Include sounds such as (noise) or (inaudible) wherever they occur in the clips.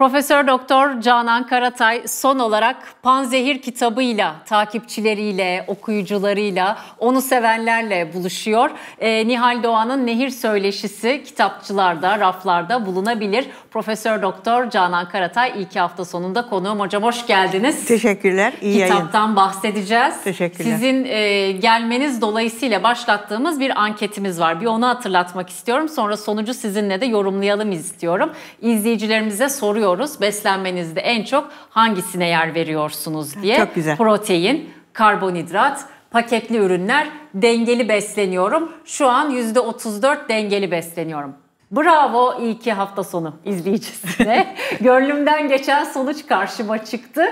Profesör Doktor Canan Karatay son olarak Panzehir kitabıyla, takipçileriyle, okuyucularıyla, onu sevenlerle buluşuyor. E, Nihal Doğan'ın Nehir Söyleşisi kitapçılarda, raflarda bulunabilir. Profesör Doktor Canan Karatay ilk hafta sonunda konuğum. Hocam hoş geldiniz. Teşekkürler, iyi Kitaptan yayın. Kitaptan bahsedeceğiz. Teşekkürler. Sizin e, gelmeniz dolayısıyla başlattığımız bir anketimiz var. Bir onu hatırlatmak istiyorum. Sonra sonucu sizinle de yorumlayalım istiyorum. İzleyicilerimize soruyor konuşuyoruz. Beslenmenizde en çok hangisine yer veriyorsunuz diye. Çok güzel. Protein, karbonhidrat, paketli ürünler, dengeli besleniyorum. Şu an %34 dengeli besleniyorum. Bravo iyi ki hafta sonu izleyicisine. (laughs) Gönlümden geçen sonuç karşıma çıktı.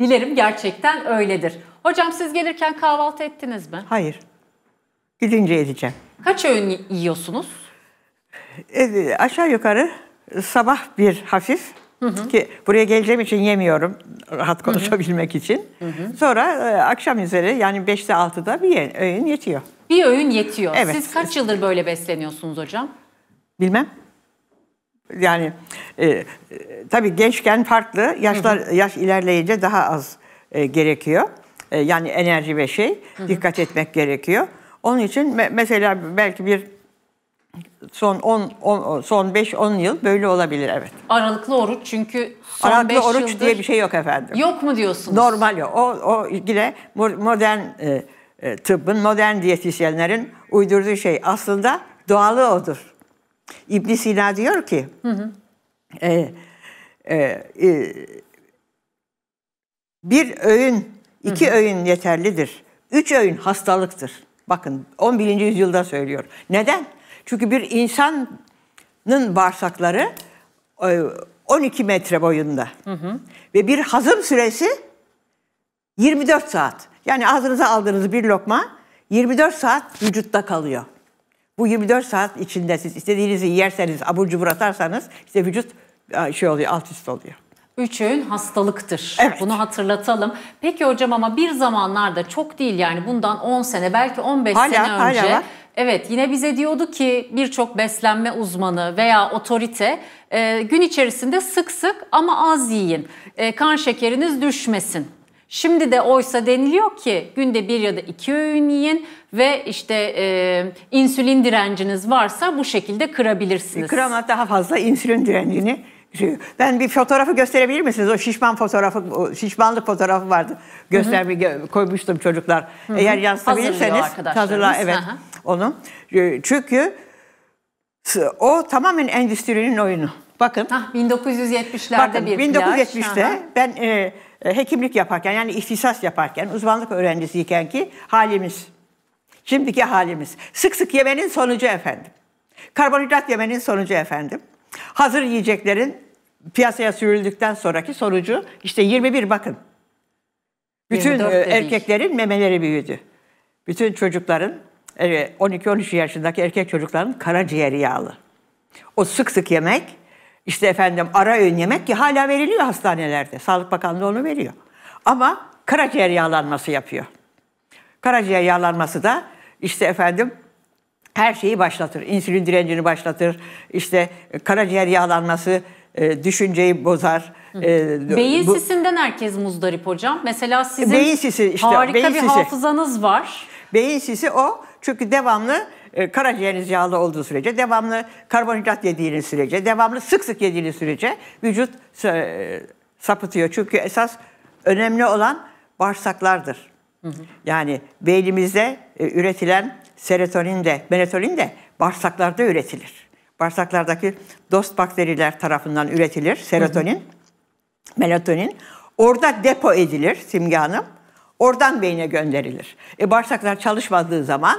Dilerim gerçekten öyledir. Hocam siz gelirken kahvaltı ettiniz mi? Hayır. Gidince edeceğim. Kaç öğün yiyorsunuz? E, aşağı yukarı sabah bir hafif, Hı Ki buraya geleceğim için yemiyorum rahat konuşabilmek hı hı. için. Hı hı. Sonra e, akşam üzeri yani 5'te 6'da bir öğün yetiyor. Bir öğün yetiyor. Evet. Siz kaç yıldır böyle besleniyorsunuz hocam? Bilmem. Yani e, e, tabii gençken farklı, yaşlar hı hı. yaş ilerleyince daha az e, gerekiyor. E, yani enerji ve şey hı hı. dikkat etmek gerekiyor. Onun için me mesela belki bir son 10 son 5-10 yıl böyle olabilir evet. Aralıklı oruç çünkü son Aralıklı beş oruç yıldır... diye bir şey yok efendim. Yok mu diyorsunuz? Normal yok. O o ilgili modern e, e, tıbbın, modern diyetisyenlerin uydurduğu şey aslında doğalı odur. İbn Sina diyor ki hı hı. E, e, e, bir öğün, iki hı hı. öğün yeterlidir. Üç öğün hastalıktır. Bakın 11. yüzyılda söylüyor. Neden? Çünkü bir insanın bağırsakları 12 e, metre boyunda. Hı hı. Ve bir hazım süresi 24 saat. Yani ağzınıza aldığınız bir lokma 24 saat vücutta kalıyor. Bu 24 saat içinde siz istediğinizi yerseniz, abur cubur atarsanız işte vücut e, şey oluyor, alt üst oluyor. Üç öğün hastalıktır. Evet. Bunu hatırlatalım. Peki hocam ama bir zamanlarda çok değil yani bundan 10 sene belki 15 hala, sene önce... Hala var Evet yine bize diyordu ki birçok beslenme uzmanı veya otorite e, gün içerisinde sık sık ama az yiyin. E, kan şekeriniz düşmesin. Şimdi de oysa deniliyor ki günde bir ya da iki öğün yiyin ve işte e, insülin direnciniz varsa bu şekilde kırabilirsiniz. Kıram daha fazla insülin direncini ben bir fotoğrafı gösterebilir misiniz? O şişman fotoğrafı, o şişmanlık fotoğrafı vardı. Göstermeyi koymuştum çocuklar. Hı hı. Eğer yansıtabilirseniz hazırla evet Aha. onu. Çünkü o tamamen endüstrinin oyunu. Bakın. Hah, 1970'lerde bakın, bir 1970'te plaj. ben e, e, hekimlik yaparken yani ihtisas yaparken uzmanlık öğrencisiyken ki halimiz. Şimdiki halimiz. Sık sık yemenin sonucu efendim. Karbonhidrat yemenin sonucu efendim. Hazır yiyeceklerin piyasaya sürüldükten sonraki sonucu işte 21 bakın. Bütün e, erkeklerin memeleri büyüdü. Bütün çocukların 12-13 e, yaşındaki erkek çocukların karaciğeri yağlı. O sık sık yemek, işte efendim ara öğün yemek ki hala veriliyor hastanelerde. Sağlık Bakanlığı onu veriyor. Ama karaciğer yağlanması yapıyor. Karaciğer yağlanması da işte efendim her şeyi başlatır. İnsülin direncini başlatır. İşte e, karaciğer yağlanması e, düşünceyi bozar. E, beyin bu, sisinden herkes muzdarip hocam. Mesela e, sizin beyin sisi işte, harika beyin bir sisi. hafızanız var. Beyin sisi o. Çünkü devamlı e, karaciğeriniz yağlı olduğu sürece, devamlı karbonhidrat yediğiniz sürece, devamlı sık sık yediğiniz sürece vücut e, sapıtıyor. Çünkü esas önemli olan bağırsaklardır. Hı hı. Yani beynimizde e, üretilen serotonin de, melatonin de bağırsaklarda üretilir. Bağırsaklardaki dost bakteriler tarafından üretilir serotonin, melatonin. Orada depo edilir Simge Hanım. Oradan beyne gönderilir. E, bağırsaklar çalışmadığı zaman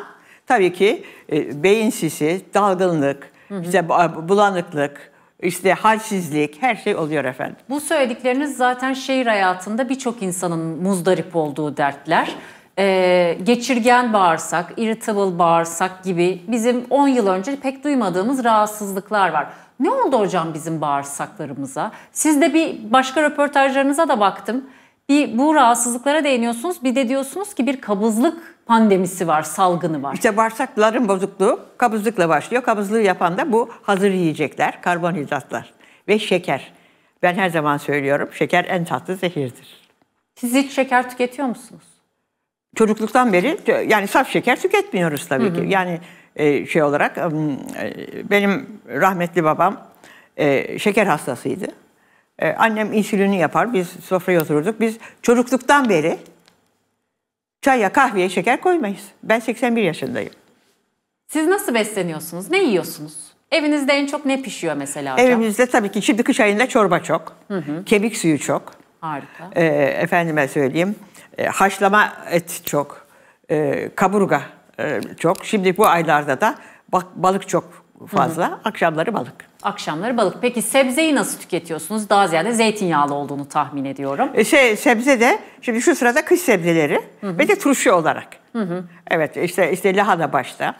tabii ki e, beyin sisi, dalgınlık, hı hı. işte bulanıklık, işte halsizlik her şey oluyor efendim. Bu söyledikleriniz zaten şehir hayatında birçok insanın muzdarip olduğu dertler e, geçirgen bağırsak, irritable bağırsak gibi bizim 10 yıl önce pek duymadığımız rahatsızlıklar var. Ne oldu hocam bizim bağırsaklarımıza? Siz de bir başka röportajlarınıza da baktım. Bir bu rahatsızlıklara değiniyorsunuz. Bir de diyorsunuz ki bir kabızlık pandemisi var, salgını var. İşte bağırsakların bozukluğu kabızlıkla başlıyor. Kabızlığı yapan da bu hazır yiyecekler, karbonhidratlar ve şeker. Ben her zaman söylüyorum şeker en tatlı zehirdir. Siz hiç şeker tüketiyor musunuz? çocukluktan beri yani saf şeker tüketmiyoruz tabii hı hı. ki. Yani e, şey olarak e, benim rahmetli babam e, şeker hastasıydı. annem insülini yapar, biz sofraya otururduk. Biz çocukluktan beri çaya, kahveye şeker koymayız. Ben 81 yaşındayım. Siz nasıl besleniyorsunuz? Ne yiyorsunuz? Evinizde en çok ne pişiyor mesela hocam? Evimizde tabii ki şimdi kış ayında çorba çok. Hı hı. Kemik suyu çok. Harika. E, efendime söyleyeyim. E, haşlama et çok, e, kaburga e, çok. Şimdi bu aylarda da bak, balık çok fazla, hı hı. akşamları balık. Akşamları balık. Peki sebzeyi nasıl tüketiyorsunuz? Daha ziyade zeytinyağlı olduğunu tahmin ediyorum. E şey sebze de şimdi şu sırada kış sebzeleri hı hı. ve de turşu olarak. Hı hı. Evet işte işte lahana başta.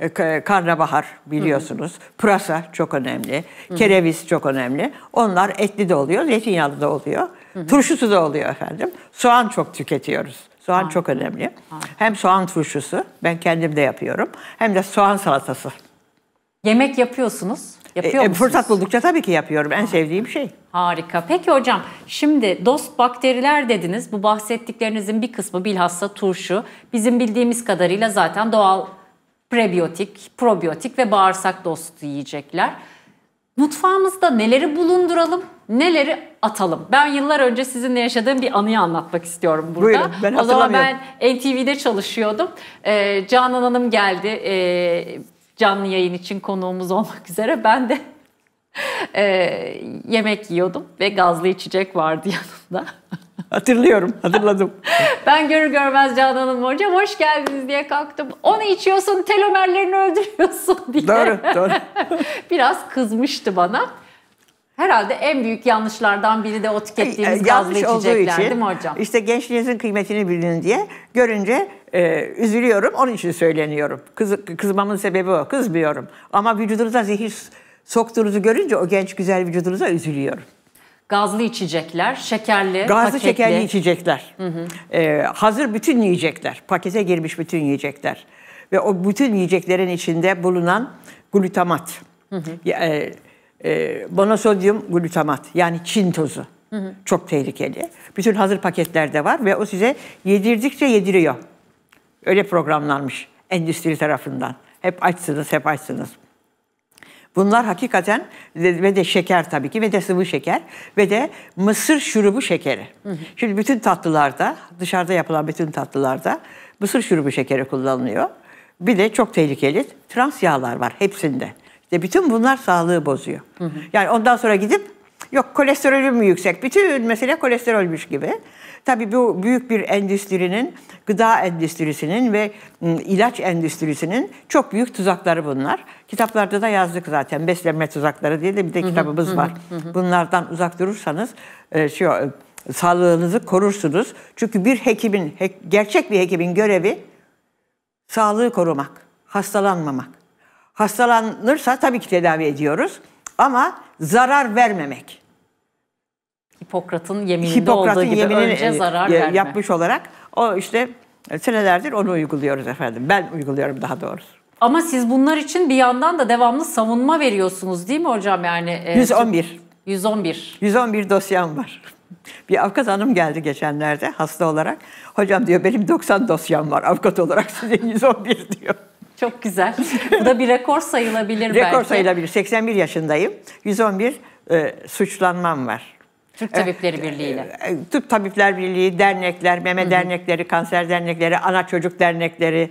E, karnabahar biliyorsunuz. Hı hı. Pırasa çok önemli. Hı hı. Kereviz çok önemli. Onlar etli de oluyor, zeytinyağlı da oluyor. Hı hı. Turşusu da oluyor efendim. Soğan çok tüketiyoruz. Soğan Aynen. çok önemli. Aynen. Hem soğan turşusu, ben kendim de yapıyorum. Hem de soğan salatası. Yemek yapıyorsunuz. Yapıyor e, e, musunuz? Fırsat buldukça tabii ki yapıyorum. En Harika. sevdiğim şey. Harika. Peki hocam şimdi dost bakteriler dediniz. Bu bahsettiklerinizin bir kısmı bilhassa turşu. Bizim bildiğimiz kadarıyla zaten doğal prebiyotik, probiyotik ve bağırsak dostu yiyecekler. Mutfağımızda neleri bulunduralım, neleri atalım. Ben yıllar önce sizinle yaşadığım bir anıyı anlatmak istiyorum burada. Buyurun, ben O zaman ben NTV'de çalışıyordum. Ee, Canan Hanım geldi ee, canlı yayın için konuğumuz olmak üzere. Ben de (laughs) e, yemek yiyordum ve gazlı içecek vardı (laughs) yanında. Hatırlıyorum, hatırladım. (laughs) ben görür görmez Canan Hanım hocam hoş geldiniz diye kalktım. Onu içiyorsun, telomerlerini öldürüyorsun (laughs) diye. Doğru, doğru. (laughs) Biraz kızmıştı bana. Herhalde en büyük yanlışlardan biri de o tükettiğimiz e, gazlı içecekler için, değil mi hocam? İşte gençliğinizin kıymetini bilin diye görünce e, üzülüyorum. Onun için söyleniyorum. Kız, kızmamın sebebi o. Kızmıyorum. Ama vücudunuza zehir soktuğunuzu görünce o genç güzel vücudunuza üzülüyorum. Gazlı içecekler, şekerli, Gazlı paketli. şekerli içecekler. Hı hı. Ee, hazır bütün yiyecekler, pakete girmiş bütün yiyecekler. Ve o bütün yiyeceklerin içinde bulunan glutamat. Hı hı. E, e, monosodyum glutamat yani Çin tozu. Hı hı. Çok tehlikeli. Bütün hazır paketlerde var ve o size yedirdikçe yediriyor. Öyle programlanmış endüstri tarafından. Hep açsınız, hep açsınız. Bunlar hakikaten ve de şeker tabii ki ve de sıvı şeker ve de mısır şurubu şekeri. Hı hı. Şimdi bütün tatlılarda dışarıda yapılan bütün tatlılarda mısır şurubu şekeri kullanılıyor. Bir de çok tehlikeli trans yağlar var hepsinde. İşte bütün bunlar sağlığı bozuyor. Hı hı. Yani ondan sonra gidip Yok kolesterolüm mü yüksek? Bütün mesele kolesterolmüş gibi. Tabii bu büyük bir endüstrinin, gıda endüstrisinin ve ıı, ilaç endüstrisinin çok büyük tuzakları bunlar. Kitaplarda da yazdık zaten beslenme tuzakları diye de bir de kitabımız var. Bunlardan uzak durursanız e, şu e, sağlığınızı korursunuz. Çünkü bir hekimin, gerçek bir hekimin görevi sağlığı korumak, hastalanmamak. Hastalanırsa tabii ki tedavi ediyoruz. Ama zarar vermemek. Hipokrat'ın yemininde Hipokrat'ın olduğu gibi yeminini önce e, zarar e, verme. Yapmış olarak o işte e, senelerdir onu uyguluyoruz efendim. Ben uyguluyorum daha doğrusu. Ama siz bunlar için bir yandan da devamlı savunma veriyorsunuz değil mi hocam yani? 111. 111. 111 dosyam var. (laughs) Bir avukat hanım geldi geçenlerde hasta olarak. Hocam diyor benim 90 dosyam var avukat olarak (laughs) size 111 diyor. Çok güzel. Bu da bir rekor sayılabilir rekor belki. Rekor sayılabilir. 81 yaşındayım. 111 e, suçlanmam var. Türk Tabipleri e, Birliği ile. E, e, Tıp Tabipler Birliği, dernekler, meme Hı-hı. dernekleri, kanser dernekleri, ana çocuk dernekleri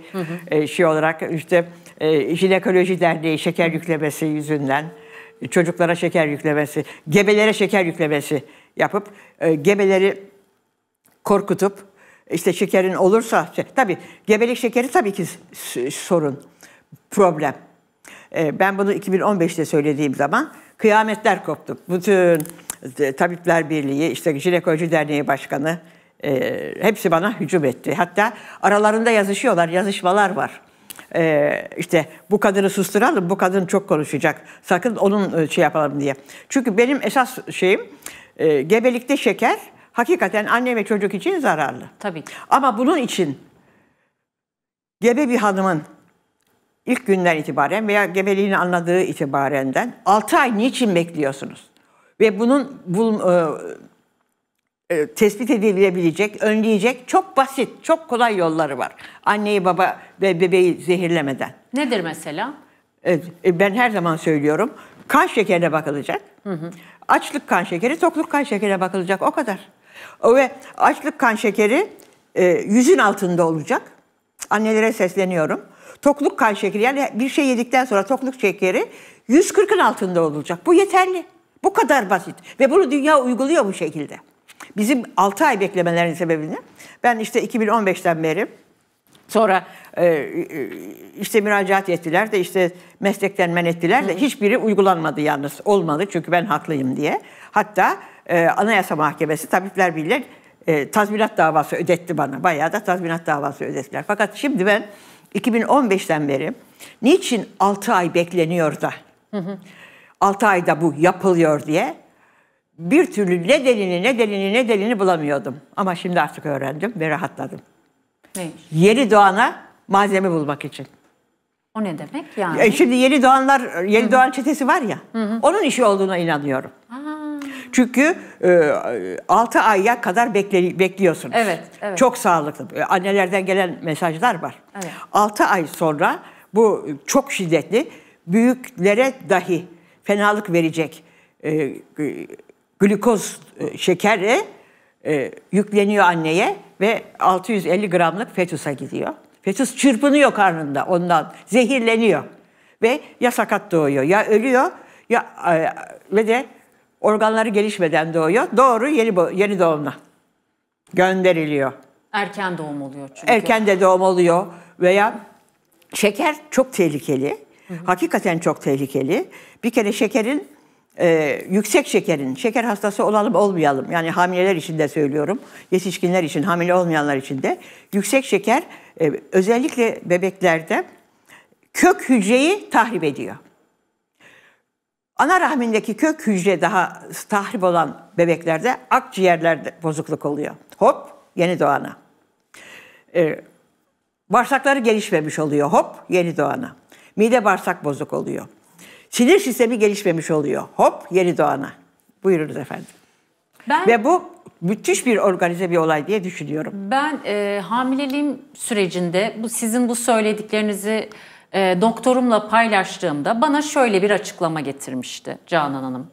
e, şey olarak işte e, jinekoloji derneği şeker yüklemesi yüzünden çocuklara şeker yüklemesi, gebelere şeker yüklemesi yapıp e, gebeleri korkutup işte şekerin olursa, şey, tabii gebelik şekeri tabii ki sorun, problem. Ee, ben bunu 2015'te söylediğim zaman kıyametler koptu. Bütün e, Tabipler Birliği, işte Jinekoloji Derneği Başkanı e, hepsi bana hücum etti. Hatta aralarında yazışıyorlar, yazışmalar var. Ee, işte bu kadını susturalım, bu kadın çok konuşacak. Sakın onun e, şey yapalım diye. Çünkü benim esas şeyim gebelikte şeker hakikaten anne ve çocuk için zararlı. Tabii Ama bunun için gebe bir hanımın ilk günden itibaren veya gebeliğini anladığı itibarenden 6 ay niçin bekliyorsunuz? Ve bunun bul, e, e, tespit edilebilecek, önleyecek çok basit, çok kolay yolları var. Anneyi baba ve bebeği zehirlemeden. Nedir mesela? Evet, e, ben her zaman söylüyorum. Kan şekerine bakılacak. Hı hı. Açlık kan şekeri, tokluk kan şekerine bakılacak. O kadar. O Ve açlık kan şekeri e, yüzün altında olacak. Annelere sesleniyorum. Tokluk kan şekeri yani bir şey yedikten sonra tokluk şekeri 140'ın altında olacak. Bu yeterli. Bu kadar basit. Ve bunu dünya uyguluyor bu şekilde. Bizim 6 ay beklemelerin sebebini ben işte 2015'ten beri Sonra e, e, işte müracaat ettiler de işte meslekten men ettiler de hiçbiri uygulanmadı yalnız olmalı çünkü ben haklıyım diye. Hatta e, Anayasa Mahkemesi Tabipler bilir, e, tazminat davası ödetti bana. Bayağı da tazminat davası ödettiler. Fakat şimdi ben 2015'ten beri niçin 6 ay bekleniyor da hı hı. 6 ayda bu yapılıyor diye bir türlü nedenini nedenini nedenini bulamıyordum. Ama şimdi artık öğrendim ve rahatladım. Neymiş? Yeni doğana malzeme bulmak için. O ne demek yani? E şimdi yeni doğanlar, yeni Hı-hı. doğan çetesi var ya. Hı-hı. Onun işi olduğuna inanıyorum. Ha. Çünkü e, 6 aya kadar bekle, bekliyorsunuz. Evet, evet. Çok sağlıklı. E, annelerden gelen mesajlar var. Evet. 6 ay sonra bu çok şiddetli büyüklere dahi fenalık verecek e, glikoz e, şekeri e, yükleniyor anneye ve 650 gramlık fetusa gidiyor. Fetüs çırpınıyor karnında ondan, zehirleniyor ve ya sakat doğuyor ya ölüyor ya e, ve de organları gelişmeden doğuyor. Doğru yeni, yeni doğumla gönderiliyor. Erken doğum oluyor çünkü. Erken de doğum oluyor veya şeker çok tehlikeli. Hı hı. Hakikaten çok tehlikeli. Bir kere şekerin e, yüksek şekerin, şeker hastası olalım olmayalım. Yani hamileler için de söylüyorum, yetişkinler için, hamile olmayanlar için de. Yüksek şeker e, özellikle bebeklerde kök hücreyi tahrip ediyor. Ana rahmindeki kök hücre daha tahrip olan bebeklerde akciğerlerde bozukluk oluyor. Hop yeni doğana. Ee, bağırsakları gelişmemiş oluyor. Hop yeni doğana. Mide bağırsak bozuk oluyor. Sinir sistemi gelişmemiş oluyor. Hop yeni doğana. Buyurunuz efendim. Ben, Ve bu müthiş bir organize bir olay diye düşünüyorum. Ben e, hamileliğim sürecinde bu sizin bu söylediklerinizi e, doktorumla paylaştığımda bana şöyle bir açıklama getirmişti Canan Hanım.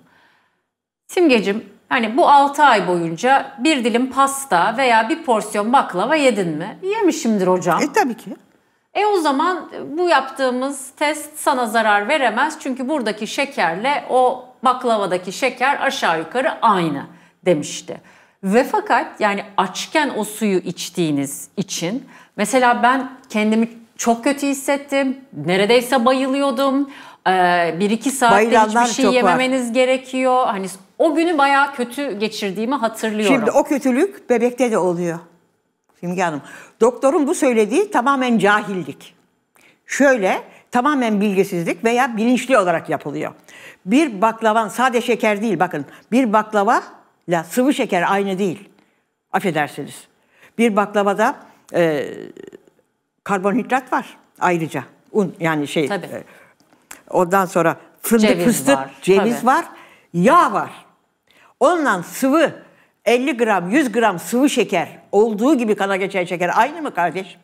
Simgecim hani bu 6 ay boyunca bir dilim pasta veya bir porsiyon baklava yedin mi? Yemişimdir hocam. E tabii ki. E o zaman bu yaptığımız test sana zarar veremez çünkü buradaki şekerle o baklavadaki şeker aşağı yukarı aynı demişti. Ve fakat yani açken o suyu içtiğiniz için mesela ben kendimi çok kötü hissettim. Neredeyse bayılıyordum. Ee, bir iki saatte Bayılanlar hiçbir şey yememeniz var. gerekiyor. Hani o günü bayağı kötü geçirdiğimi hatırlıyorum. Şimdi o kötülük bebekte de oluyor. Simge Hanım, doktorun bu söylediği tamamen cahillik. Şöyle, tamamen bilgisizlik veya bilinçli olarak yapılıyor. Bir baklavan, sade şeker değil bakın, bir baklava ile sıvı şeker aynı değil. Affedersiniz. Bir baklavada e, karbonhidrat var ayrıca. Un yani şey. Tabii. E, ondan sonra fındık, ceviz fıstık, var. ceviz Tabii. var, yağ var. Ondan sıvı 50 gram, 100 gram sıvı şeker olduğu gibi kana geçen şeker aynı mı kardeş?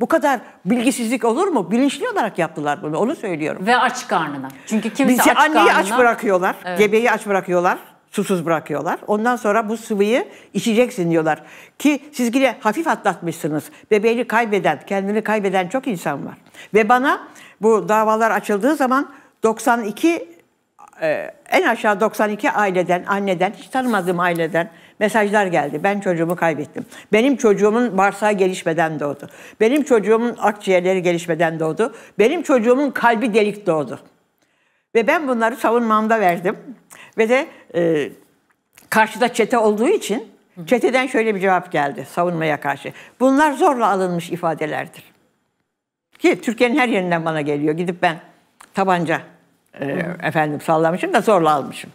Bu kadar bilgisizlik olur mu? Bilinçli olarak yaptılar bunu. Onu söylüyorum. Ve aç karnına. Çünkü kimse Bizi aç anneyi aç bırakıyorlar. Evet. Gebeyi aç bırakıyorlar susuz bırakıyorlar. Ondan sonra bu sıvıyı içeceksin diyorlar. Ki siz yine hafif atlatmışsınız. Bebeğini kaybeden, kendini kaybeden çok insan var. Ve bana bu davalar açıldığı zaman 92 e, en aşağı 92 aileden, anneden, hiç tanımadığım aileden mesajlar geldi. Ben çocuğumu kaybettim. Benim çocuğumun bağırsağı gelişmeden doğdu. Benim çocuğumun akciğerleri gelişmeden doğdu. Benim çocuğumun kalbi delik doğdu. Ve ben bunları savunmamda verdim. Ve de e, karşıda çete olduğu için çeteden şöyle bir cevap geldi savunmaya karşı. Bunlar zorla alınmış ifadelerdir. Ki Türkiye'nin her yerinden bana geliyor. Gidip ben tabanca e, efendim sallamışım da zorla almışım.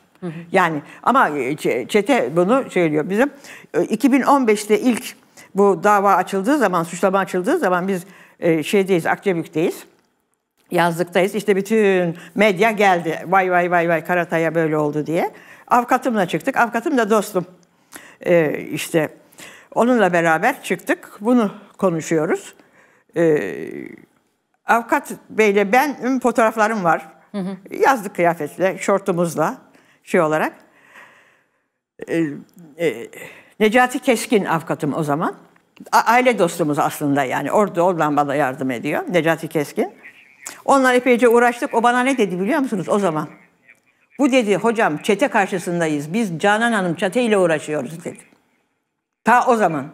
Yani ama e, çete bunu söylüyor bizim. 2015'te e, ilk bu dava açıldığı zaman, suçlama açıldığı zaman biz e, şeydeyiz, Akçebük'teyiz yazlıktayız. İşte bütün medya geldi. Vay vay vay vay Karatay'a böyle oldu diye. Avukatımla çıktık. Avukatım da dostum. Ee, işte onunla beraber çıktık. Bunu konuşuyoruz. Ee, avukat beyle ben fotoğraflarım var. Hı hı. Yazlık kıyafetle, şortumuzla şey olarak. Ee, e, Necati Keskin avukatım o zaman. A aile dostumuz aslında yani. Orada oradan bana yardım ediyor. Necati Keskin. Onlar epeyce uğraştık. O bana ne dedi biliyor musunuz o zaman? Bu dedi hocam çete karşısındayız. Biz Canan Hanım çete ile uğraşıyoruz dedi. Ta o zaman.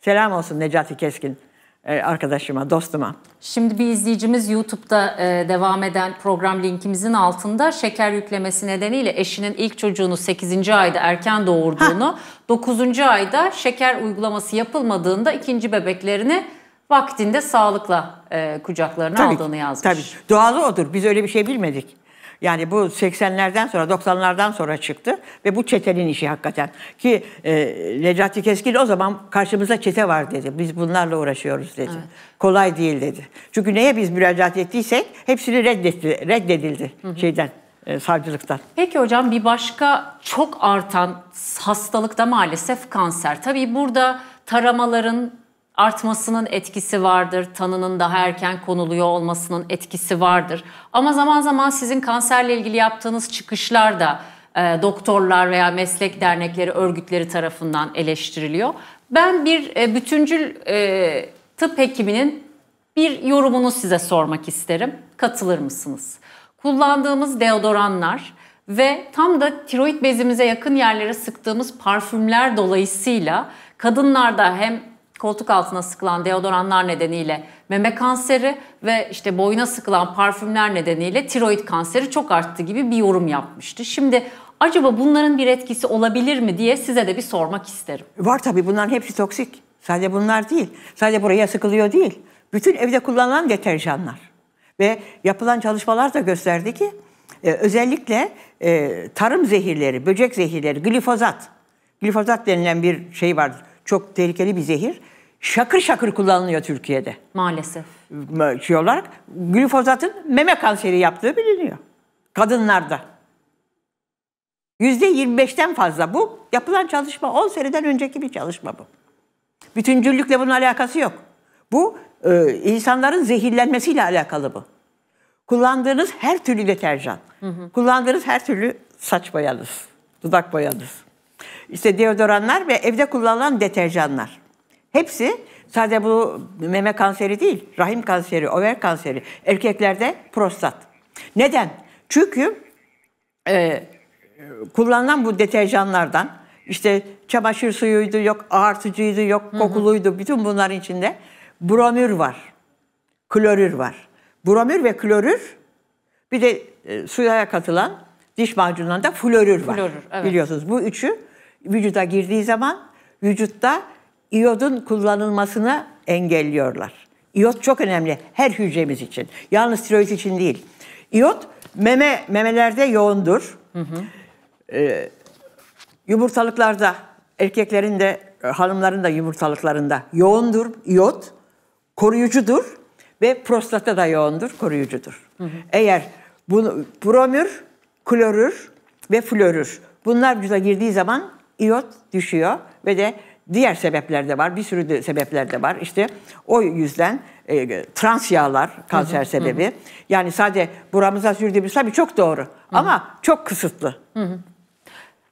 Selam olsun Necati Keskin e, arkadaşıma, dostuma. Şimdi bir izleyicimiz YouTube'da e, devam eden program linkimizin altında şeker yüklemesi nedeniyle eşinin ilk çocuğunu 8. ayda erken doğurduğunu, ha. 9. ayda şeker uygulaması yapılmadığında ikinci bebeklerini vaktinde sağlıkla e, kucaklarına tabii, aldığını yazmış. Tabii doğalı odur biz öyle bir şey bilmedik. Yani bu 80'lerden sonra 90'lardan sonra çıktı ve bu çetenin işi hakikaten. Ki e, Necati Keskin o zaman karşımıza çete var dedi. Biz bunlarla uğraşıyoruz dedi. Evet. Kolay değil dedi. Çünkü neye biz müracaat ettiysek hepsini reddetti, reddedildi hı hı. şeyden e, savcılıktan. Peki hocam bir başka çok artan hastalık da maalesef kanser. Tabii burada taramaların artmasının etkisi vardır. Tanının daha erken konuluyor olmasının etkisi vardır. Ama zaman zaman sizin kanserle ilgili yaptığınız çıkışlar da e, doktorlar veya meslek dernekleri, örgütleri tarafından eleştiriliyor. Ben bir e, bütüncül e, tıp hekiminin bir yorumunu size sormak isterim. Katılır mısınız? Kullandığımız deodoranlar ve tam da tiroid bezimize yakın yerlere sıktığımız parfümler dolayısıyla kadınlarda hem koltuk altına sıkılan deodoranlar nedeniyle meme kanseri ve işte boyuna sıkılan parfümler nedeniyle tiroid kanseri çok arttı gibi bir yorum yapmıştı. Şimdi acaba bunların bir etkisi olabilir mi diye size de bir sormak isterim. Var tabii bunların hepsi toksik. Sadece bunlar değil. Sadece buraya sıkılıyor değil. Bütün evde kullanılan deterjanlar. Ve yapılan çalışmalar da gösterdi ki e, özellikle e, tarım zehirleri, böcek zehirleri, glifozat. Glifozat denilen bir şey var çok tehlikeli bir zehir. Şakır şakır kullanılıyor Türkiye'de. Maalesef. Şey olarak glifozatın meme kanseri yaptığı biliniyor. Kadınlarda. yüzde %25'ten fazla bu. Yapılan çalışma 10 seneden önceki bir çalışma bu. Bütüncüllükle bunun alakası yok. Bu e, insanların zehirlenmesiyle alakalı bu. Kullandığınız her türlü deterjan, hı hı. kullandığınız her türlü saç boyanız, dudak boyanız, işte deodoranlar ve evde kullanılan deterjanlar. Hepsi sadece bu meme kanseri değil, rahim kanseri, over kanseri. Erkeklerde prostat. Neden? Çünkü e, kullanılan bu deterjanlardan işte çamaşır suyuydu, yok ağartıcıydı, yok kokuluydu. Bütün bunların içinde bromür var. Klorür var. Bromür ve klorür bir de e, suya katılan diş macunlarında florür var. Florür, evet. Biliyorsunuz bu üçü vücuda girdiği zaman vücutta iyodun kullanılmasını engelliyorlar. İyot çok önemli her hücremiz için. Yalnız tiroid için değil. İyot meme memelerde yoğundur. Hı hı. Ee, yumurtalıklarda erkeklerin de e, hanımların da yumurtalıklarında yoğundur iyot. Koruyucudur ve prostata da yoğundur, koruyucudur. Hı hı. Eğer bunu bromür, klorür ve florür bunlar vücuda girdiği zaman iot düşüyor ve de diğer sebepler de var. Bir sürü de sebepler de var. İşte o yüzden e, trans yağlar kanser hı hı, sebebi. Hı. Yani sadece buramıza sürdüğümüz tabii çok doğru hı. ama çok kısıtlı. Hı hı.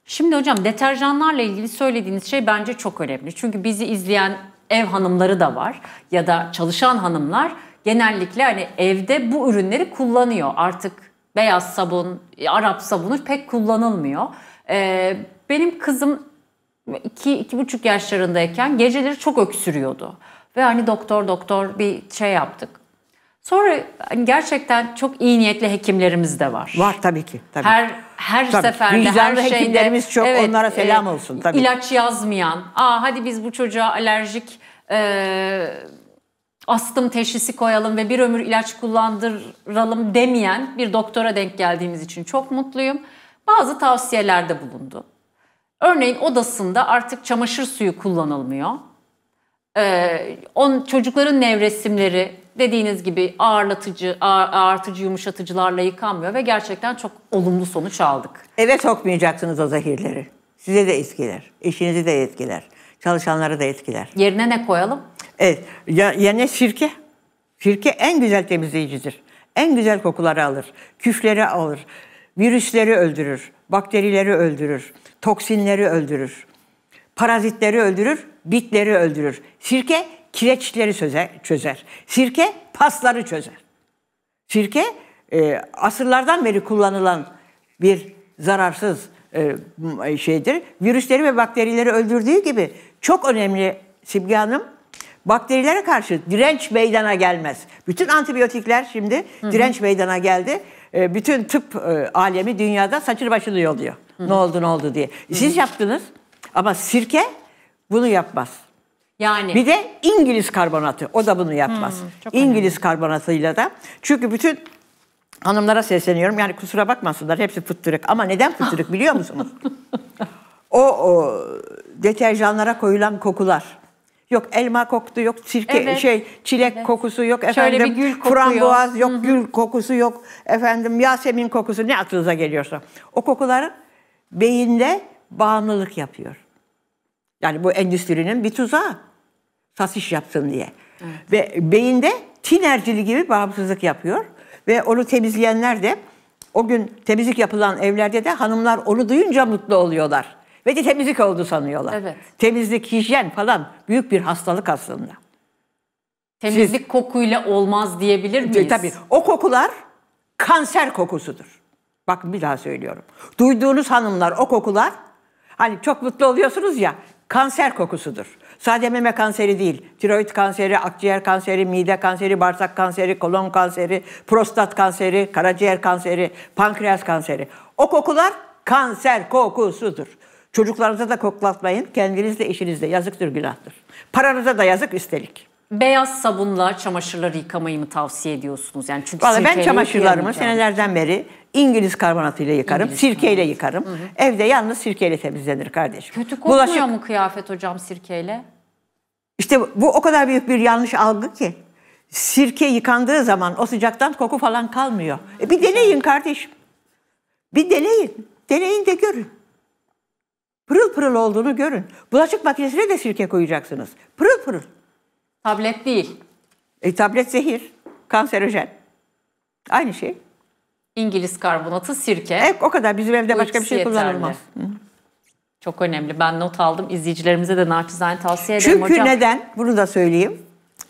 Şimdi hocam deterjanlarla ilgili söylediğiniz şey bence çok önemli. Çünkü bizi izleyen ev hanımları da var ya da çalışan hanımlar genellikle hani evde bu ürünleri kullanıyor. Artık beyaz sabun, Arap sabunu pek kullanılmıyor. Ee, benim kızım 2 buçuk yaşlarındayken geceleri çok öksürüyordu. Ve hani doktor doktor bir şey yaptık. Sonra hani gerçekten çok iyi niyetli hekimlerimiz de var. Var tabii ki. Tabii. Her her tabii. seferde Vicdanlı her şeyde. hekimlerimiz çok evet, onlara e, selam e, olsun tabii. İlaç yazmayan. Aa hadi biz bu çocuğa alerjik e, astım teşhisi koyalım ve bir ömür ilaç kullandıralım demeyen bir doktora denk geldiğimiz için çok mutluyum. Bazı tavsiyelerde bulundu. Örneğin odasında artık çamaşır suyu kullanılmıyor. Ee, on, çocukların nevresimleri dediğiniz gibi ağırlatıcı, ağır, ağırtıcı yumuşatıcılarla yıkanmıyor ve gerçekten çok olumlu sonuç aldık. Eve sokmayacaksınız o zehirleri. Size de etkiler, eşinizi de etkiler, çalışanları da etkiler. Yerine ne koyalım? Evet, ya, yerine sirke. Sirke en güzel temizleyicidir. En güzel kokuları alır, küfleri alır, virüsleri öldürür, bakterileri öldürür toksinleri öldürür. Parazitleri öldürür, bitleri öldürür. Sirke kireçleri söze, çözer. Sirke pasları çözer. Sirke e, asırlardan beri kullanılan bir zararsız e, e şeydir. Virüsleri ve bakterileri öldürdüğü gibi çok önemli Sibgi Hanım bakterilere karşı direnç meydana gelmez. Bütün antibiyotikler şimdi direnç meydana geldi. E, bütün tıp e, alemi dünyada saçını başını yoluyor. Hı. Ne oldu ne oldu diye. Siz Hı. yaptınız ama sirke bunu yapmaz. Yani. Bir de İngiliz karbonatı o da bunu yapmaz. Hı, İngiliz önemli. karbonatıyla da. Çünkü bütün hanımlara sesleniyorum. Yani kusura bakmasınlar hepsi fıttırık. Ama neden fıttırık biliyor musunuz? (laughs) o, o deterjanlara koyulan kokular. Yok elma koktu, yok sirke evet. şey çilek evet. kokusu yok efendim. Şöyle bir gül Frambuaz yok, Hı-hı. gül kokusu yok efendim. Yasemin kokusu ne aklınıza geliyorsa. O kokuların beyinle bağımlılık yapıyor. Yani bu endüstrinin bir tuzağı. Satış yapsın diye. Evet. Ve beyinde tinercili gibi bağımsızlık yapıyor. Ve onu temizleyenler de o gün temizlik yapılan evlerde de hanımlar onu duyunca mutlu oluyorlar. Ve de temizlik oldu sanıyorlar. Evet. Temizlik, hijyen falan büyük bir hastalık aslında. Temizlik Siz, kokuyla olmaz diyebilir miyiz? Tabii. O kokular kanser kokusudur. Bakın bir daha söylüyorum. Duyduğunuz hanımlar o kokular hani çok mutlu oluyorsunuz ya kanser kokusudur. Sadece meme kanseri değil, tiroid kanseri, akciğer kanseri, mide kanseri, bağırsak kanseri, kolon kanseri, prostat kanseri, karaciğer kanseri, pankreas kanseri. O kokular kanser kokusudur. Çocuklarınıza da koklatmayın, kendinizle eşinizle yazıktır, günahtır. Paranıza da yazık üstelik beyaz sabunla çamaşırları yıkamayı mı tavsiye ediyorsunuz? Yani çünkü Vallahi ben çamaşırlarımı senelerden beri İngiliz karbonatıyla yıkarım, İngiliz sirkeyle karbonat. yıkarım. Hı hı. Evde yalnız sirkeyle temizlenir kardeşim. Kötü kokmuyor Bulaşık... mu kıyafet hocam sirkeyle? İşte bu o kadar büyük bir yanlış algı ki. Sirke yıkandığı zaman o sıcaktan koku falan kalmıyor. E bir deneyin kardeşim. Bir deneyin. Deneyin de görün. Pırıl pırıl olduğunu görün. Bulaşık makinesine de sirke koyacaksınız. Pırıl pırıl. Tablet değil. E, tablet zehir, kanserojen. Aynı şey. İngiliz karbonatı, sirke. E, o kadar. Bizim evde Bu başka bir şey kullanılmaz. Çok önemli. Ben not aldım. İzleyicilerimize de naçizane tavsiye ederim Çünkü hocam. Çünkü neden? Bunu da söyleyeyim.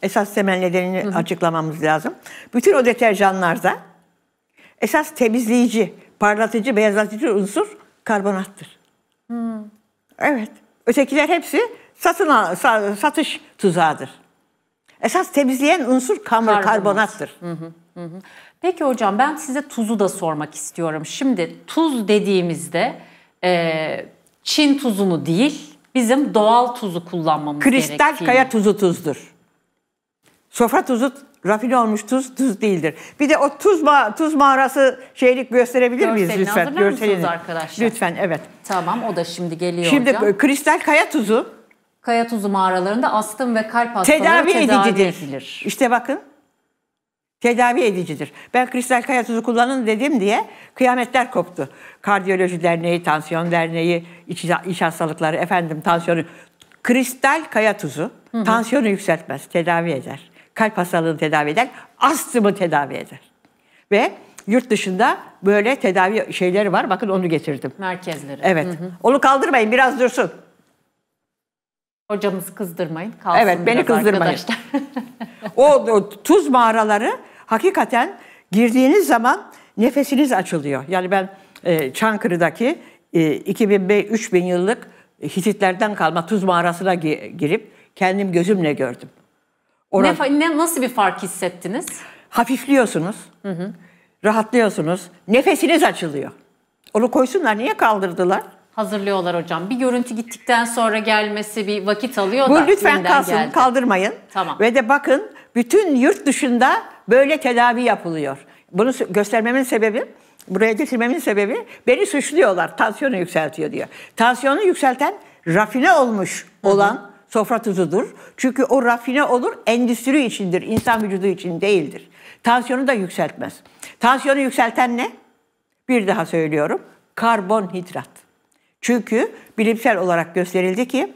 Esas temel nedenini Hı-hı. açıklamamız lazım. Bütün o deterjanlarda esas temizleyici, parlatıcı, beyazlatıcı unsur karbonattır. Hı. Evet. Ötekiler hepsi satın satış tuzağıdır. Esas temizleyen unsur kamber karbonat. karbonattır. Hı hı, hı. Peki hocam ben size tuzu da sormak istiyorum. Şimdi tuz dediğimizde e, Çin tuzunu değil bizim doğal tuzu kullanmamız gerekiyor. Kristal gerektiğini. kaya tuzu tuzdur. Sofra tuzu rafine olmuş tuz tuz değildir. Bir de o tuz ma tuz mağarası şeylik gösterebilir miyiz lütfen? Görselini arkadaşlar. Lütfen evet. Tamam o da şimdi geliyor şimdi, hocam. Şimdi kristal kaya tuzu Kaya tuzu mağaralarında astım ve kalp hastalığı tedavi, tedavi edicidir. edilir. İşte bakın tedavi edicidir. Ben kristal kaya tuzu kullanın dedim diye kıyametler koptu. Kardiyoloji Derneği, Tansiyon Derneği, iç, iç hastalıkları, efendim tansiyonu. Kristal kaya tuzu hı hı. tansiyonu yükseltmez, tedavi eder. Kalp hastalığını tedavi eder, astımı tedavi eder. Ve yurt dışında böyle tedavi şeyleri var. Bakın onu getirdim. Merkezleri. Evet. Hı hı. Onu kaldırmayın biraz dursun. Hocamızı kızdırmayın. Kalsın evet beni kızdırmayın. (laughs) o, o tuz mağaraları hakikaten girdiğiniz zaman nefesiniz açılıyor. Yani ben e, Çankırı'daki e, 2000-3000 yıllık Hititlerden kalma tuz mağarasına gi girip kendim gözümle gördüm. Orada... Ne, ne, nasıl bir fark hissettiniz? Hafifliyorsunuz, hı hı. rahatlıyorsunuz, nefesiniz açılıyor. Onu koysunlar, niye kaldırdılar? hazırlıyorlar hocam. Bir görüntü gittikten sonra gelmesi bir vakit alıyor Bu da. lütfen kalsın, geldi. kaldırmayın. Tamam. Ve de bakın bütün yurt dışında böyle tedavi yapılıyor. Bunu göstermemin sebebi buraya getirmemin sebebi beni suçluyorlar. Tansiyonu yükseltiyor diyor. Tansiyonu yükselten rafine olmuş olan hı hı. sofra tuzudur. Çünkü o rafine olur endüstri içindir. insan vücudu için değildir. Tansiyonu da yükseltmez. Tansiyonu yükselten ne? Bir daha söylüyorum. Karbonhidrat. Çünkü bilimsel olarak gösterildi ki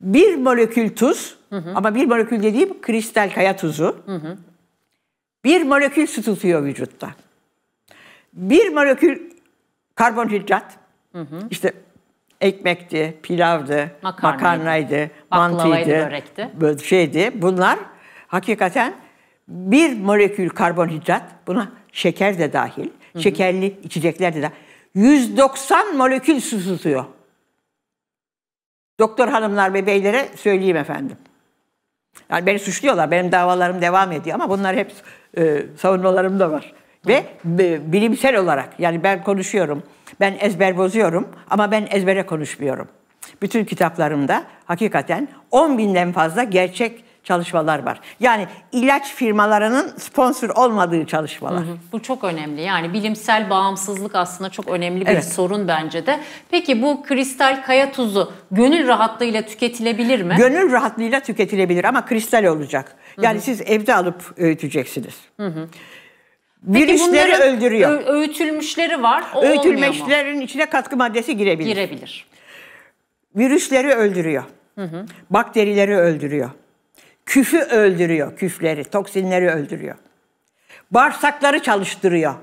bir molekül tuz hı hı. ama bir molekül dediğim kristal kaya tuzu hı hı. bir molekül su tutuyor vücutta. Bir molekül karbonhidrat hı hı. işte ekmekti, pilavdı, makarnaydı, makarnaydı mantıydı, börekti. şeydi. Bunlar hakikaten bir molekül karbonhidrat buna şeker de dahil, hı hı. şekerli içecekler de dahil 190 molekül su tutuyor. Doktor hanımlar ve beylere söyleyeyim efendim. Yani beni suçluyorlar. Benim davalarım devam ediyor ama bunlar hep e, savunmalarım da var. Ve e, bilimsel olarak yani ben konuşuyorum. Ben ezber bozuyorum ama ben ezbere konuşmuyorum. Bütün kitaplarımda hakikaten 10 binden fazla gerçek çalışmalar var. Yani ilaç firmalarının sponsor olmadığı çalışmalar. Hı hı. Bu çok önemli. Yani bilimsel bağımsızlık aslında çok önemli bir evet. sorun bence de. Peki bu kristal kaya tuzu gönül rahatlığıyla tüketilebilir mi? Gönül rahatlığıyla tüketilebilir ama kristal olacak. Yani hı hı. siz evde alıp öğüteceksiniz. Hı hı. Virüsleri öldürüyor. Öğütülmüşleri var. O Öğütülmüşlerin içine katkı maddesi girebilir. Girebilir. Virüsleri öldürüyor. Hı hı. Bakterileri öldürüyor. Küfü öldürüyor, küfleri, toksinleri öldürüyor. Bağırsakları çalıştırıyor.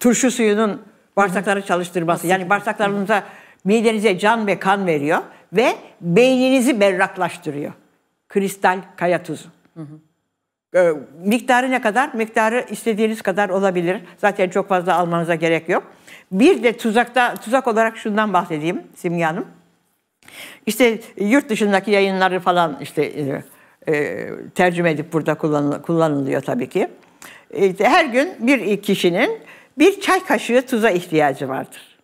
Turşu suyunun bağırsakları çalıştırması. Yani bağırsaklarınıza, midenize can ve kan veriyor ve beyninizi berraklaştırıyor. Kristal kaya tuzu. Hı ee, miktarı ne kadar? Miktarı istediğiniz kadar olabilir. Zaten çok fazla almanıza gerek yok. Bir de tuzakta tuzak olarak şundan bahsedeyim Simge Hanım. İşte yurt dışındaki yayınları falan işte e, e, tercüme edip burada kullanılıyor, kullanılıyor tabii ki. E, her gün bir kişinin bir çay kaşığı tuza ihtiyacı vardır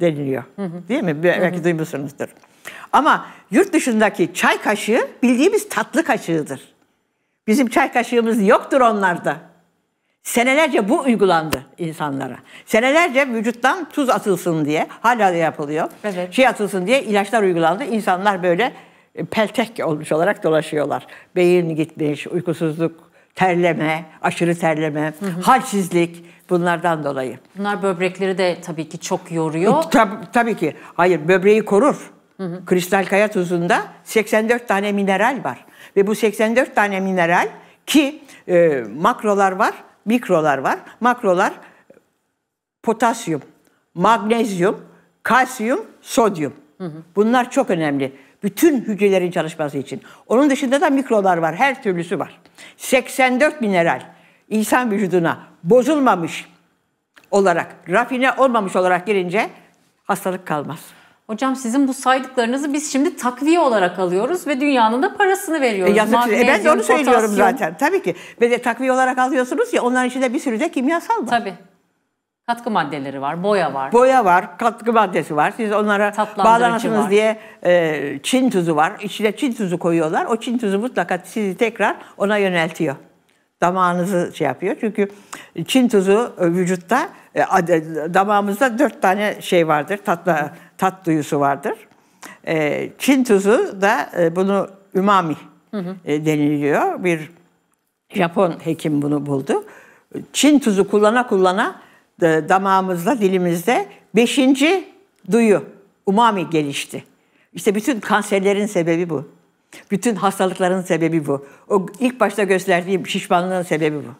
deniliyor. Hı hı. Değil mi? Belki hı hı. duymuşsunuzdur. Ama yurt dışındaki çay kaşığı bildiğimiz tatlı kaşığıdır. Bizim çay kaşığımız yoktur onlarda. Senelerce bu uygulandı insanlara. Senelerce vücuttan tuz atılsın diye hala da yapılıyor. Evet. Şey atılsın diye ilaçlar uygulandı. İnsanlar böyle peltek olmuş olarak dolaşıyorlar. Beyin gitmiş, uykusuzluk, terleme, aşırı terleme, hı hı. halsizlik bunlardan dolayı. Bunlar böbrekleri de tabii ki çok yoruyor. E, tab tabii ki. Hayır, böbreği korur. Hı hı. Kristal kaya tuzunda 84 tane mineral var. Ve bu 84 tane mineral ki e, makrolar var, mikrolar var. Makrolar e, potasyum, magnezyum, kalsiyum, sodyum. Bunlar çok önemli. Bütün hücrelerin çalışması için. Onun dışında da mikrolar var. Her türlüsü var. 84 mineral insan vücuduna bozulmamış olarak, rafine olmamış olarak girince hastalık kalmaz. Hocam sizin bu saydıklarınızı biz şimdi takviye olarak alıyoruz ve dünyanın da parasını veriyoruz. E, yazık, e ben de onu söylüyorum potasyon. zaten. Tabii ki. Ve de takviye olarak alıyorsunuz ya onların içinde bir sürü de kimyasal var. Tabii. Katkı maddeleri var, boya var. Boya var, katkı maddesi var. Siz onlara bağlanasınız diye e, çin tuzu var. İçine çin tuzu koyuyorlar. O çin tuzu mutlaka sizi tekrar ona yöneltiyor. Damağınızı şey yapıyor. Çünkü çin tuzu e, vücutta, e, e, damağımızda dört tane şey vardır. Tatla, tat duyusu vardır. E, çin tuzu da e, bunu umami hı hı. E, deniliyor. Bir Japon hekim bunu buldu. Çin tuzu kullana kullana e, damağımızda, dilimizde beşinci duyu, umami gelişti. İşte bütün kanserlerin sebebi bu. Bütün hastalıkların sebebi bu. O ilk başta gösterdiğim şişmanlığın sebebi bu.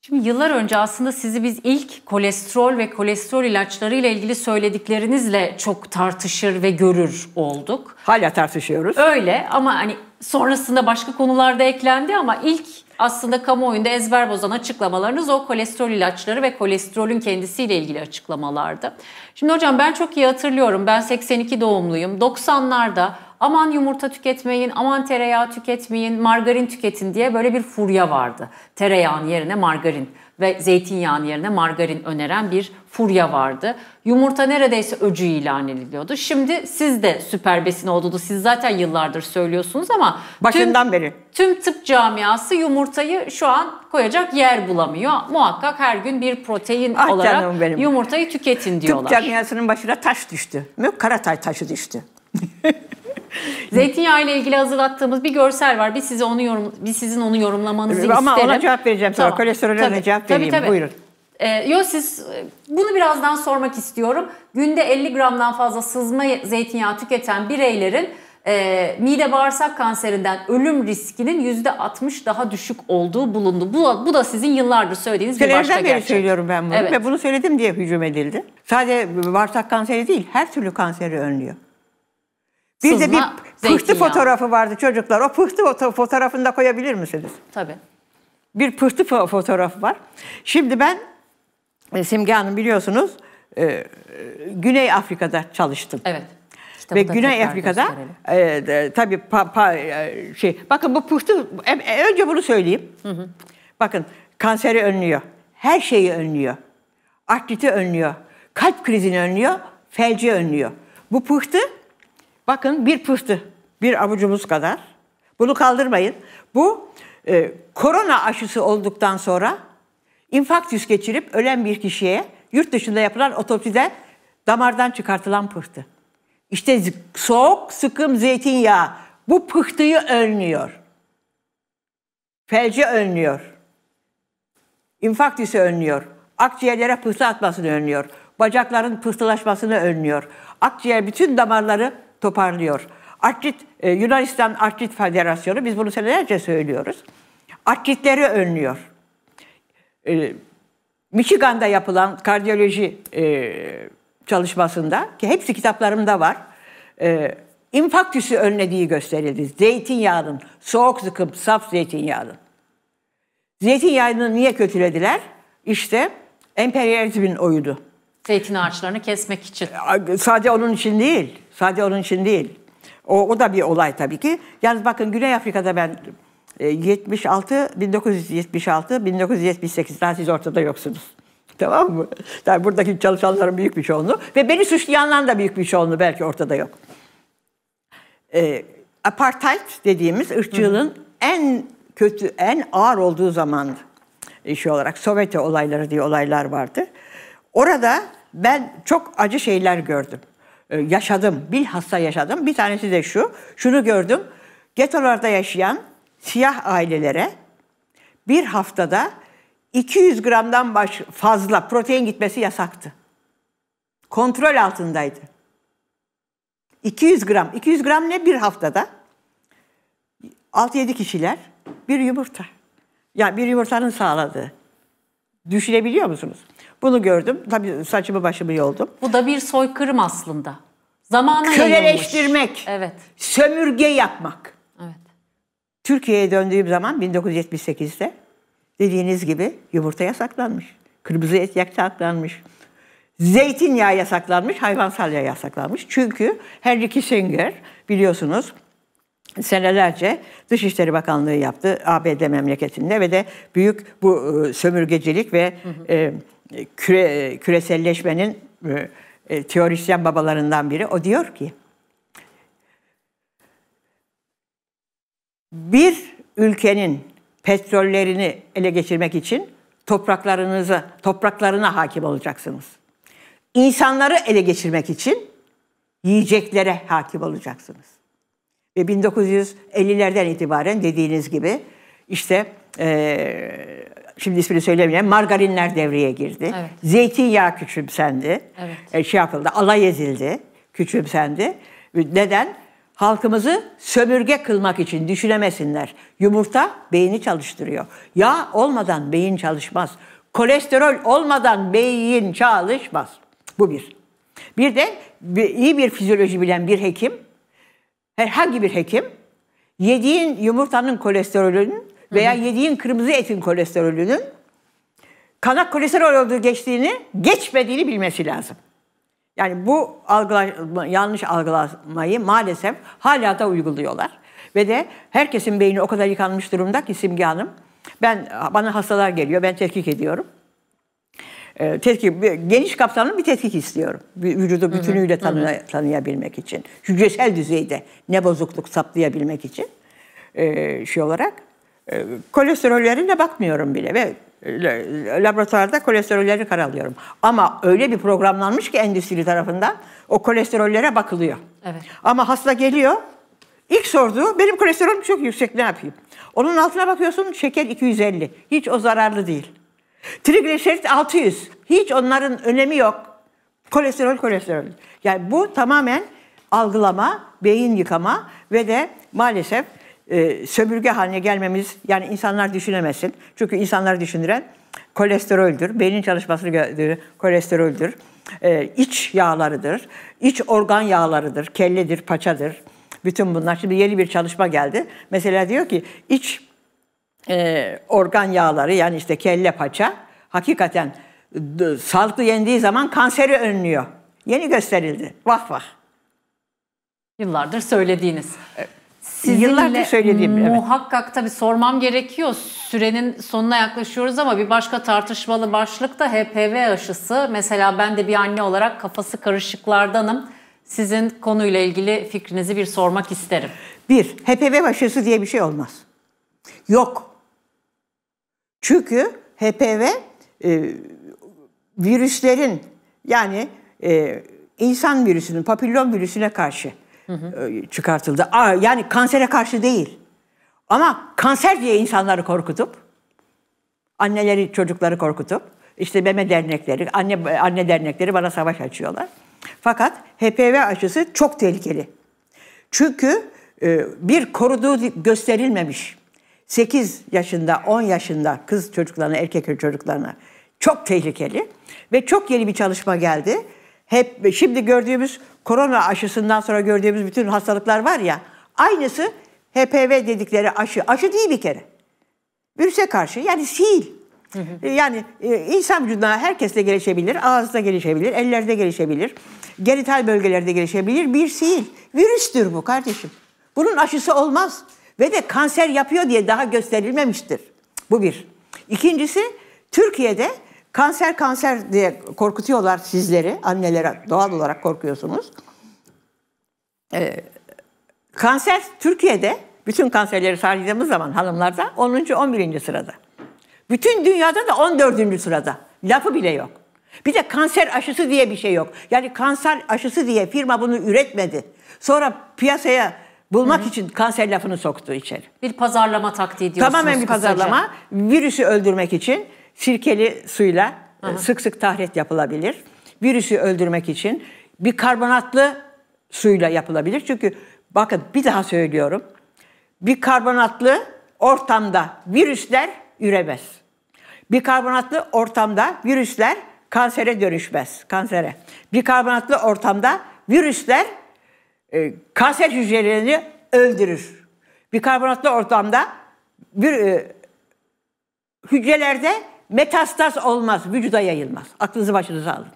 Şimdi yıllar önce aslında sizi biz ilk kolesterol ve kolesterol ilaçları ile ilgili söylediklerinizle çok tartışır ve görür olduk. Hala tartışıyoruz. Öyle ama hani sonrasında başka konularda eklendi ama ilk aslında kamuoyunda ezber bozan açıklamalarınız o kolesterol ilaçları ve kolesterolün kendisiyle ilgili açıklamalardı. Şimdi hocam ben çok iyi hatırlıyorum. Ben 82 doğumluyum. 90'larda aman yumurta tüketmeyin, aman tereyağı tüketmeyin, margarin tüketin diye böyle bir furya vardı. Tereyağın yerine margarin ve zeytinyağı yerine margarin öneren bir furya vardı. Yumurta neredeyse öcü ilan ediliyordu. Şimdi siz de süper besin olduğunu siz zaten yıllardır söylüyorsunuz ama başından tüm, beri tüm tıp camiası yumurtayı şu an koyacak yer bulamıyor. Muhakkak her gün bir protein ah, olarak benim. yumurtayı tüketin diyorlar. Tıp camiasının başına taş düştü. Karatay taşı düştü. (laughs) (laughs) Zeytinyağı ile ilgili hazırlattığımız bir görsel var. Bir size onu yorum, bir sizin onu yorumlamanızı Ama isterim. Ama ona cevap vereceğim sonra. Tamam. Kolesterolüne cevap vereyim. Tabii, Buyurun. Ee, yo siz bunu birazdan sormak istiyorum. Günde 50 gramdan fazla sızma zeytinyağı tüketen bireylerin e, mide bağırsak kanserinden ölüm riskinin %60 daha düşük olduğu bulundu. Bu, bu da sizin yıllardır söylediğiniz Seneden bir başka gerçek. beri söylüyorum ben bunu evet. ve bunu söyledim diye hücum edildi. Sadece bağırsak kanseri değil her türlü kanseri önlüyor. Bir Sızma de bir pıhtı zeytinyağı. fotoğrafı vardı çocuklar. O pıhtı foto- fotoğrafını da koyabilir misiniz? Tabii. Bir pıhtı fotoğrafı var. Şimdi ben e, Simge Hanım biliyorsunuz e, e, Güney Afrika'da çalıştım. Evet. Ve Güney Afrika'da gösterelim. e, de, tabii pa- pa- şey bakın bu pıhtı önce bunu söyleyeyim. Bakın kanseri önlüyor. Her şeyi önlüyor. Artriti önlüyor. Kalp krizini önlüyor. Felci önlüyor. Bu pıhtı Bakın bir pıhtı, bir avucumuz kadar. Bunu kaldırmayın. Bu e, korona aşısı olduktan sonra infarktüs geçirip ölen bir kişiye yurt dışında yapılan otopside damardan çıkartılan pıhtı. İşte soğuk sıkım zeytinyağı bu pıhtıyı önlüyor. Felci önlüyor. İnfarktüsü önlüyor. Akciğerlere pıhtı atmasını önlüyor. Bacakların pıhtılaşmasını önlüyor. Akciğer bütün damarları toparlıyor. Artrit, e, Yunanistan Artrit Federasyonu, biz bunu senelerce söylüyoruz. Artritleri önlüyor. E, Michigan'da yapılan kardiyoloji e, çalışmasında, ki hepsi kitaplarımda var, e, infaktüsü önlediği gösterildi. Zeytinyağının, soğuk zıkım, saf zeytinyağının. Zeytinyağını niye kötülediler? İşte emperyalizmin oyudu. Zeytin ağaçlarını kesmek için. E, sadece onun için değil. Sadece onun için değil. O, o da bir olay tabii ki. Yalnız bakın Güney Afrika'da ben 76, 1976, 1978'den siz ortada yoksunuz. (laughs) Tamam mı? Yani buradaki çalışanların büyük bir çoğunluğu ve beni suçlayanların da büyük bir çoğunluğu belki ortada yok. E, apartheid dediğimiz ırkçılığın en kötü, en ağır olduğu zamandı işi olarak Sovyet olayları diye olaylar vardı. Orada ben çok acı şeyler gördüm. Ee, yaşadım, bilhassa yaşadım. Bir tanesi de şu, şunu gördüm. Getolarda yaşayan siyah ailelere bir haftada 200 gramdan baş fazla protein gitmesi yasaktı. Kontrol altındaydı. 200 gram. 200 gram ne bir haftada? 6-7 kişiler bir yumurta. Yani bir yumurtanın sağladığı. Düşünebiliyor musunuz? Bunu gördüm. Tabii saçımı başımı yoldum. Bu da bir soykırım aslında. Zamana Köleleştirmek. Evet. Sömürge yapmak. Evet. Türkiye'ye döndüğüm zaman 1978'de dediğiniz gibi yumurta yasaklanmış. Kırmızı et yasaklanmış. Zeytinyağı yasaklanmış, hayvansal yağ yasaklanmış. Çünkü Henry Kissinger biliyorsunuz senelerce Dışişleri Bakanlığı yaptı ABD memleketinde ve de büyük bu ıı, sömürgecilik ve hı hı. E, e, küre, e, küreselleşmenin e, teorisyen babalarından biri. O diyor ki, bir ülkenin petrollerini ele geçirmek için topraklarınızı, topraklarına hakim olacaksınız. İnsanları ele geçirmek için yiyeceklere hakim olacaksınız. Ve 1950'lerden itibaren dediğiniz gibi işte e, şimdi ismini söylemeyeyim margarinler devreye girdi. Evet. Zeytinyağı küçümsendi. Evet. E, şey yapıldı, alay edildi, küçümsendi. Neden? Halkımızı sömürge kılmak için düşünemesinler. Yumurta beyni çalıştırıyor. Yağ olmadan beyin çalışmaz. Kolesterol olmadan beyin çalışmaz. Bu bir. Bir de iyi bir fizyoloji bilen bir hekim, herhangi bir hekim, yediğin yumurtanın kolesterolünün veya Hı-hı. yediğin kırmızı etin kolesterolünün kana kolesterol olduğu geçtiğini, geçmediğini bilmesi lazım. Yani bu algılanma, yanlış algılamayı maalesef hala da uyguluyorlar. Ve de herkesin beyni o kadar yıkanmış durumda ki Simge Hanım. Ben, bana hastalar geliyor, ben tetkik ediyorum. E, tetkik, geniş kapsamlı bir tetkik istiyorum. Vücudu bütünüyle tanı, tanıyabilmek için. Hücresel düzeyde ne bozukluk saplayabilmek için e, şey olarak. Ee, kolesterollerine bakmıyorum bile ve e, laboratuvarda kolesterolleri karalıyorum. Ama öyle bir programlanmış ki endüstri tarafından o kolesterollere bakılıyor. Evet. Ama hasta geliyor İlk sorduğu benim kolesterolüm çok yüksek ne yapayım? Onun altına bakıyorsun şeker 250. Hiç o zararlı değil. Trigliserit 600. Hiç onların önemi yok. Kolesterol kolesterol. Yani bu tamamen algılama, beyin yıkama ve de maalesef e, sömürge haline gelmemiz yani insanlar düşünemesin. Çünkü insanlar düşündüren kolesteroldür. Beynin çalışmasını gördüğü kolesteroldür. E, iç yağlarıdır. iç organ yağlarıdır. Kelledir, paçadır. Bütün bunlar. Şimdi yeni bir çalışma geldi. Mesela diyor ki iç e, organ yağları yani işte kelle paça hakikaten sağlıklı yendiği zaman kanseri önlüyor. Yeni gösterildi. Vah vah. Yıllardır söylediğiniz. E, sizinle Yıllardır söylediğim, evet. muhakkak tabii sormam gerekiyor. Sürenin sonuna yaklaşıyoruz ama bir başka tartışmalı başlık da HPV aşısı. Mesela ben de bir anne olarak kafası karışıklardanım. Sizin konuyla ilgili fikrinizi bir sormak isterim. Bir, HPV aşısı diye bir şey olmaz. Yok. Çünkü HPV e, virüslerin yani e, insan virüsünün, papillon virüsüne karşı hı çıkartıldı. Yani kansere karşı değil. Ama kanser diye insanları korkutup, anneleri, çocukları korkutup, işte meme dernekleri, anne, anne dernekleri bana savaş açıyorlar. Fakat HPV aşısı çok tehlikeli. Çünkü e, bir koruduğu gösterilmemiş. 8 yaşında, 10 yaşında kız çocuklarına, erkek çocuklarına çok tehlikeli. Ve çok yeni bir çalışma geldi hep ve şimdi gördüğümüz korona aşısından sonra gördüğümüz bütün hastalıklar var ya aynısı HPV dedikleri aşı. Aşı değil bir kere. Virüse karşı yani sil. E, yani e, insan vücuduna herkesle gelişebilir. Ağızda gelişebilir, ellerde gelişebilir. Genital bölgelerde gelişebilir. Bir sil. Virüstür bu kardeşim. Bunun aşısı olmaz. Ve de kanser yapıyor diye daha gösterilmemiştir. Bu bir. İkincisi Türkiye'de Kanser kanser diye korkutuyorlar sizleri. Annelere doğal olarak korkuyorsunuz. Ee, kanser Türkiye'de bütün kanserleri saydığımız zaman hanımlarda 10. 11. sırada. Bütün dünyada da 14. sırada. Lafı bile yok. Bir de kanser aşısı diye bir şey yok. Yani kanser aşısı diye firma bunu üretmedi. Sonra piyasaya bulmak Hı-hı. için kanser lafını soktu içeri. Bir pazarlama taktiği diyorsunuz. Tamamen bir pazarlama. Virüsü öldürmek için Sirkeli suyla e, Aha. sık sık tahret yapılabilir. Virüsü öldürmek için bir karbonatlı suyla yapılabilir. Çünkü bakın bir daha söylüyorum. Bir karbonatlı ortamda virüsler üremez. Bir karbonatlı ortamda virüsler kansere dönüşmez. Kansere. Bir karbonatlı ortamda virüsler e, kanser hücrelerini öldürür. Bir karbonatlı ortamda bir, e, hücrelerde Metastaz olmaz, vücuda yayılmaz. Aklınızı başınıza alın.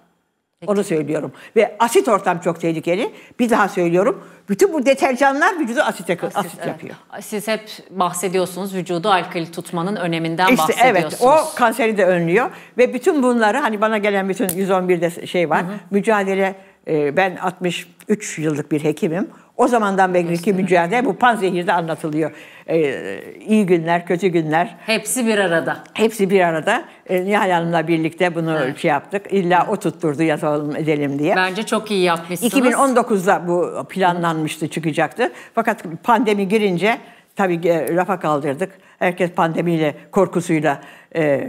Peki. Onu söylüyorum. Ve asit ortam çok tehlikeli. Bir daha söylüyorum. Bütün bu deterjanlar vücudu asit, asit, asit evet. yapıyor. Siz hep bahsediyorsunuz vücudu alkali tutmanın öneminden işte, bahsediyorsunuz. Evet o kanseri de önlüyor. Ve bütün bunları hani bana gelen bütün 111'de şey var. Hı hı. Mücadele e, ben 63 yıllık bir hekimim. O zamandan beri ki mücadele bu Panzehir'de anlatılıyor. Ee, iyi günler, kötü günler. Hepsi bir arada. Hepsi bir arada. Ee, Nihal Hanım'la birlikte bunu evet. şey yaptık. İlla o tutturdu yazalım edelim diye. Bence çok iyi yapmışsınız. 2019'da bu planlanmıştı, çıkacaktı. Fakat pandemi girince tabii e, rafa kaldırdık. Herkes pandemiyle, korkusuyla, e,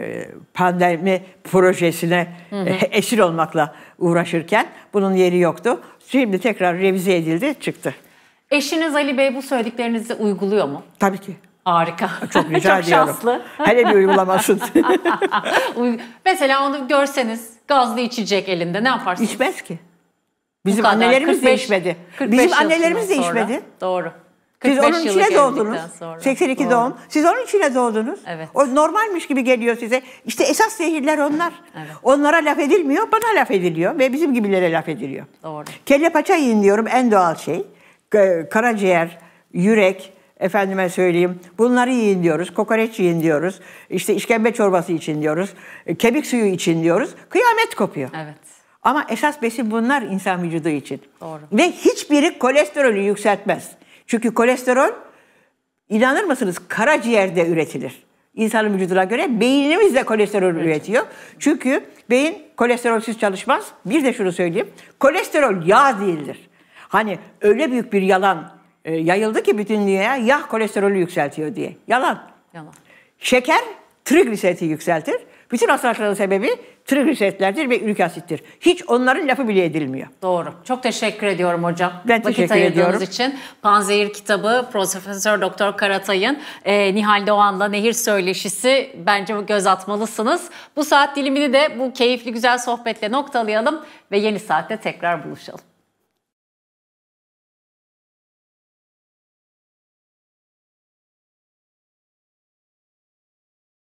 pandemi projesine hı hı. E, (laughs) esir olmakla uğraşırken bunun yeri yoktu. Şimdi tekrar revize edildi, çıktı. Eşiniz Ali Bey bu söylediklerinizi uyguluyor mu? Tabii ki. Harika. Çok rica (laughs) Çok şanslı. Hele bir uygulamasın. (laughs) Mesela onu görseniz gazlı içecek elinde ne yaparsınız? İçmez ki. Bizim kadar, annelerimiz 45, değişmedi. 45 Bizim annelerimiz değişmedi. Doğru. Siz onun içine doğdunuz. Sonra. 82 Doğru. doğum. Siz onun içine doğdunuz. Evet. O normalmiş gibi geliyor size. İşte esas zehirler onlar. Evet. Onlara laf edilmiyor, bana laf ediliyor ve bizim gibilere laf ediliyor. Doğru. Kelle paça yiyin diyorum en doğal şey. Karaciğer, yürek, efendime söyleyeyim bunları yiyin diyoruz, kokoreç yiyin diyoruz, İşte işkembe çorbası için diyoruz, e, kemik suyu için diyoruz. Kıyamet kopuyor. Evet. Ama esas besin bunlar insan vücudu için. Doğru. Ve hiçbiri kolesterolü yükseltmez. Çünkü kolesterol inanır mısınız karaciğerde üretilir. İnsanın vücuduna göre beynimiz de kolesterol evet. üretiyor. Çünkü beyin kolesterolsüz çalışmaz. Bir de şunu söyleyeyim. Kolesterol yağ değildir. Hani öyle büyük bir yalan e, yayıldı ki bütün dünyaya yağ kolesterolü yükseltiyor diye. Yalan. Yalan. Şeker trigliseriti yükseltir. Bütün hastalıkların sebebi trigliseritlerdir ve ürik asittir. Hiç onların lafı bile edilmiyor. Doğru. Çok teşekkür ediyorum hocam. Ben Vakit teşekkür ayırdığınız ediyorum. için. Panzehir kitabı Profesör Doktor Karatay'ın e, Nihal Doğan'la Nehir Söyleşisi bence bu göz atmalısınız. Bu saat dilimini de bu keyifli güzel sohbetle noktalayalım ve yeni saatte tekrar buluşalım.